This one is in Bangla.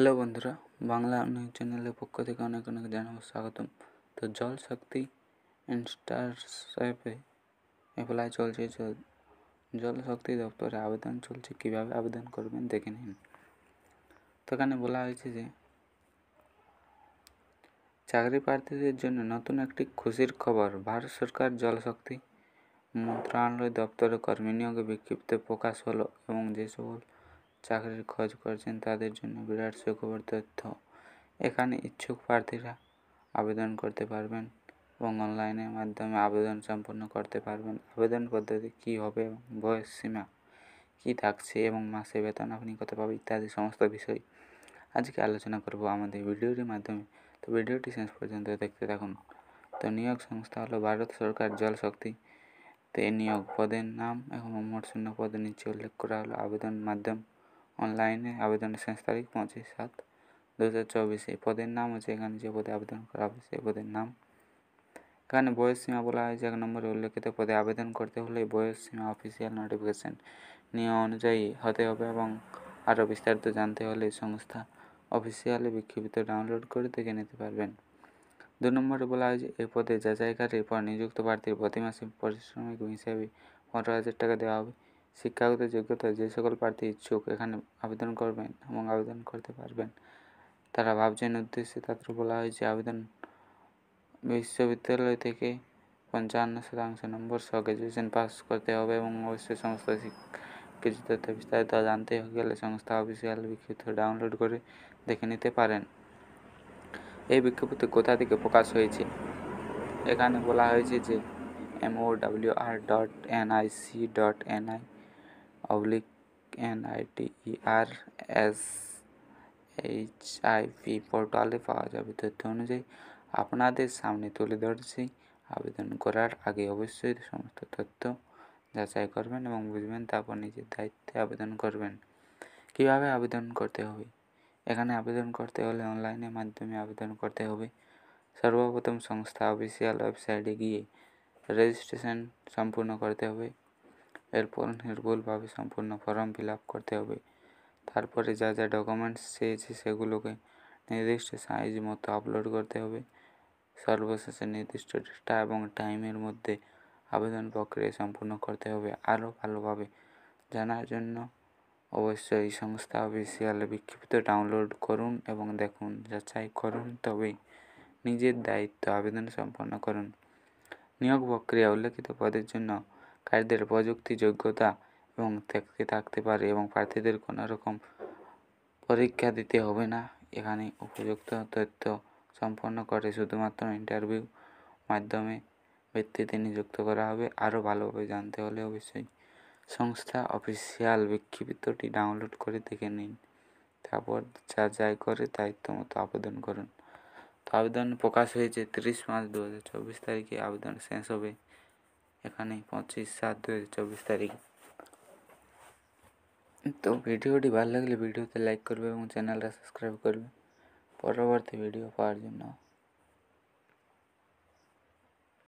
হ্যালো বন্ধুরা বাংলা নিউজ চ্যানেলের পক্ষ থেকে অনেক অনেক জানাবো স্বাগতম তো জল শক্তি অ্যান্ড অ্যাপ্লাই চলছে জল শক্তি দপ্তরে আবেদন চলছে কীভাবে আবেদন করবেন দেখে নিন তো এখানে বলা হয়েছে যে চাকরি প্রার্থীদের জন্য নতুন একটি খুশির খবর ভারত সরকার জল শক্তি মন্ত্রণালয় দপ্তরে কর্মী নিয়োগে বিক্ষিপ্ত প্রকাশ হলো এবং যে সকল চাকরির খোঁজ করছেন তাদের জন্য বিরাট সুখবর তথ্য এখানে ইচ্ছুক প্রার্থীরা আবেদন করতে পারবেন এবং অনলাইনের মাধ্যমে আবেদন সম্পন্ন করতে পারবেন আবেদন পদ্ধতি কী হবে এবং বয়স সীমা কী থাকছে এবং মাসে বেতন আপনি কত পাবে ইত্যাদি সমস্ত বিষয় আজকে আলোচনা করব আমাদের ভিডিওটির মাধ্যমে তো ভিডিওটি শেষ পর্যন্ত দেখতে থাকুন তো নিয়োগ সংস্থা হলো ভারত সরকার জল শক্তি তে নিয়োগ পদের নাম এবং মোট শূন্য পদের নিচে উল্লেখ করা হলো আবেদন মাধ্যম অনলাইনে আবেদনের শেষ তারিখ পঁচিশ সাত দু হাজার চব্বিশ এই পদের নাম হচ্ছে এখানে যে পদে আবেদন করা হবে সেই পদের নাম এখানে বয়স সীমা বলা হয়েছে এক নম্বরে উল্লেখিত পদে আবেদন করতে হলে বয়স সীমা অফিসিয়াল নোটিফিকেশন নিয়ম অনুযায়ী হতে হবে এবং আরও বিস্তারিত জানতে হলে সংস্থা অফিসিয়ালি বিক্ষিপ্ত ডাউনলোড করে দেখে নিতে পারবেন দু নম্বরে বলা হয়েছে এই এ পদে যাচাইকারীর পর নিযুক্ত প্রার্থীর প্রতি মাসে পারিশ্রমিক হিসাবে পনেরো হাজার টাকা দেওয়া হবে শিক্ষাগত যোগ্যতা যে সকল প্রার্থী ইচ্ছুক এখানে আবেদন করবেন এবং আবেদন করতে পারবেন তারা ভাবছেন উদ্দেশ্যে তাদের বলা হয়েছে আবেদন বিশ্ববিদ্যালয় থেকে পঞ্চান্ন শতাংশ নম্বর সহ গ্র্যাজুয়েশন পাস করতে হবে এবং অবশ্যই সমস্ত কিছু তথ্য বিস্তারিত জানতে গেলে সংস্থা অফিসিয়াল বিক্ষিপ্ত ডাউনলোড করে দেখে নিতে পারেন এই বিজ্ঞপ্তি কোথা থেকে প্রকাশ হয়েছে এখানে বলা হয়েছে যে MOWR dot NIC dot NI oblique N I T E R S H I P পোর্টালে পাওয়া যাবে তথ্য অনুযায়ী আপনাদের সামনে তুলে ধরছি আবেদন করার আগে অবশ্যই সমস্ত তথ্য যাচাই করবেন এবং বুঝবেন তারপর নিজের দায়িত্বে আবেদন করবেন কিভাবে আবেদন করতে হবে এখানে আবেদন করতে হলে অনলাইনের মাধ্যমে আবেদন করতে হবে সর্বপ্রথম সংস্থা অফিসিয়াল ওয়েবসাইটে গিয়ে রেজিস্ট্রেশন সম্পূর্ণ করতে হবে এরপর নির্ভুলভাবে সম্পূর্ণ ফর্ম ফিল আপ করতে হবে তারপরে যা যা ডকুমেন্টস চেয়েছে সেগুলোকে নির্দিষ্ট সাইজ মতো আপলোড করতে হবে সর্বশেষে নির্দিষ্ট ডেটা এবং টাইমের মধ্যে আবেদন প্রক্রিয়া সম্পূর্ণ করতে হবে আরও ভালোভাবে জানার জন্য অবশ্যই এই সংস্থা অফিসিয়াল বিক্ষিপ্ত ডাউনলোড করুন এবং দেখুন যাচাই করুন তবে নিজের দায়িত্ব আবেদন সম্পন্ন করুন নিয়োগ প্রক্রিয়া উল্লেখিত পদের জন্য কারীদের প্রযুক্তি যোগ্যতা এবং থাকতে থাকতে পারে এবং প্রার্থীদের কোনো রকম পরীক্ষা দিতে হবে না এখানে উপযুক্ত তথ্য সম্পন্ন করে শুধুমাত্র ইন্টারভিউ মাধ্যমে ব্যক্তিতে নিযুক্ত করা হবে আরও ভালোভাবে জানতে হলে অবশ্যই সংস্থা অফিসিয়াল বিক্ষিপ্তটি ডাউনলোড করে দেখে নিন তারপর যা যাই করে দায়িত্ব মতো আবেদন করুন তো আবেদন প্রকাশ হয়েছে তিরিশ মার্চ দু হাজার চব্বিশ তারিখে আবেদন শেষ হবে આને 25 7 2024 તારીખ તો વિડિયો ડિબાર લાગલે વિડિયો તે લાઈક કર લે અને ચેનલ સબસ્ક્રાઇબ કર લે પરવર્તી વિડિયો પાળ જના